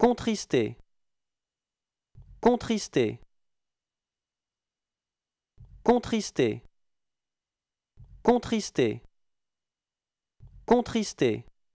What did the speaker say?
Contrister. Contrister. Contrister. Contrister. Contrister.